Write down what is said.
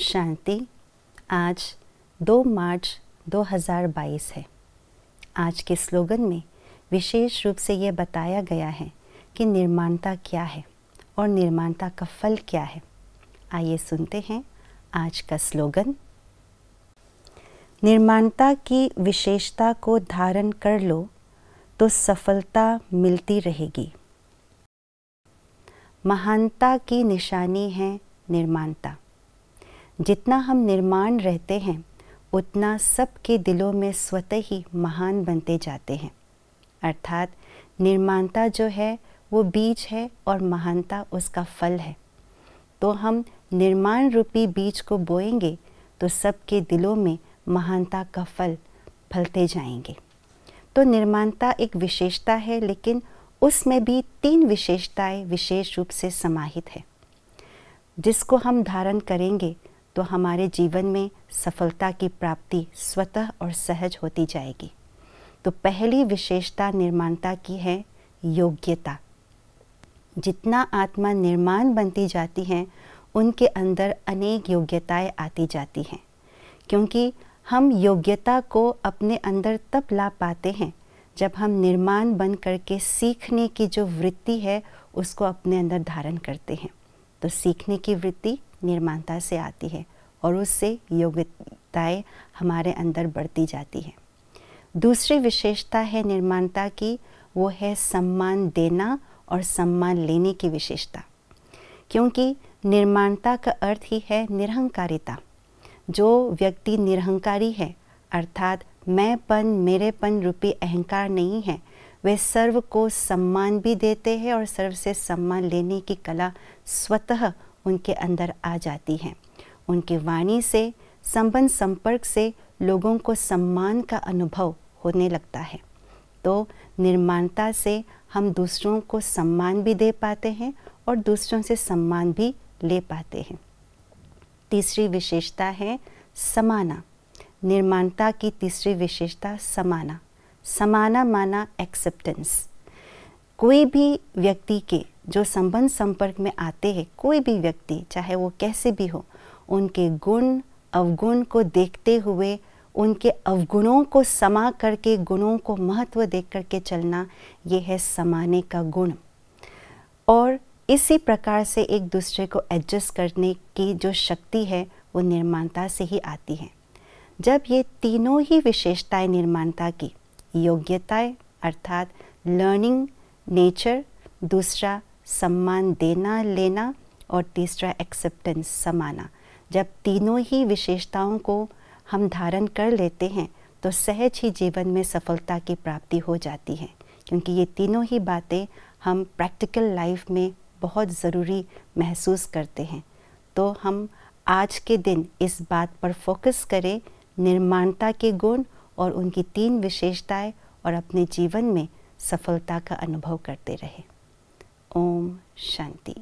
शांति आज 2 मार्च 2022 है आज के स्लोगन में विशेष रूप से ये बताया गया है कि निर्माणता क्या है और निर्माणता का फल क्या है आइए सुनते हैं आज का स्लोगन निर्माणता की विशेषता को धारण कर लो तो सफलता मिलती रहेगी महानता की निशानी है निर्माणता जितना हम निर्माण रहते हैं उतना सबके दिलों में स्वतः ही महान बनते जाते हैं अर्थात निर्माणता जो है वो बीज है और महानता उसका फल है तो हम निर्माण रूपी बीज को बोएंगे तो सबके दिलों में महानता का फल फलते जाएंगे तो निर्माणता एक विशेषता है लेकिन उसमें भी तीन विशेषताएं विशेष रूप से समाहित है जिसको हम धारण करेंगे तो हमारे जीवन में सफलता की प्राप्ति स्वतः और सहज होती जाएगी तो पहली विशेषता निर्माणता की है योग्यता जितना आत्मा निर्माण बनती जाती हैं उनके अंदर अनेक योग्यताएं आती जाती हैं क्योंकि हम योग्यता को अपने अंदर तब ला पाते हैं जब हम निर्माण बन करके सीखने की जो वृत्ति है उसको अपने अंदर धारण करते हैं तो सीखने की वृत्ति निर्माणता से आती है और उससे योग्यताएं हमारे अंदर बढ़ती जाती है दूसरी विशेषता है निर्माणता की वो है सम्मान देना और सम्मान लेने की विशेषता क्योंकि निर्माणता का अर्थ ही है निरहंकारिता जो व्यक्ति निरहंकारी है अर्थात मैंपन मेरेपन रूपी अहंकार नहीं है वे सर्व को सम्मान भी देते हैं और सर्व से सम्मान लेने की कला स्वतः उनके अंदर आ जाती हैं उनकी वाणी से संबंध संपर्क से लोगों को सम्मान का अनुभव होने लगता है तो निर्माणता से हम दूसरों को सम्मान भी दे पाते हैं और दूसरों से सम्मान भी ले पाते हैं तीसरी विशेषता है समाना निर्माणता की तीसरी विशेषता समाना समाना माना एक्सेप्टेंस कोई भी व्यक्ति के जो संबंध संपर्क में आते हैं कोई भी व्यक्ति चाहे वो कैसे भी हो उनके गुण अवगुण को देखते हुए उनके अवगुणों को समा करके गुणों को महत्व दे करके चलना ये है समाने का गुण और इसी प्रकार से एक दूसरे को एडजस्ट करने की जो शक्ति है वो निर्माणता से ही आती है जब ये तीनों ही विशेषताएं निर्माणता की योग्यताएं अर्थात लर्निंग नेचर दूसरा सम्मान देना लेना और तीसरा एक्सेप्टेंस समाना जब तीनों ही विशेषताओं को हम धारण कर लेते हैं तो सहज ही जीवन में सफलता की प्राप्ति हो जाती है क्योंकि ये तीनों ही बातें हम प्रैक्टिकल लाइफ में बहुत ज़रूरी महसूस करते हैं तो हम आज के दिन इस बात पर फोकस करें निर्माणता के गुण और उनकी तीन विशेषताएं और अपने जीवन में सफलता का अनुभव करते रहें Om Shanti.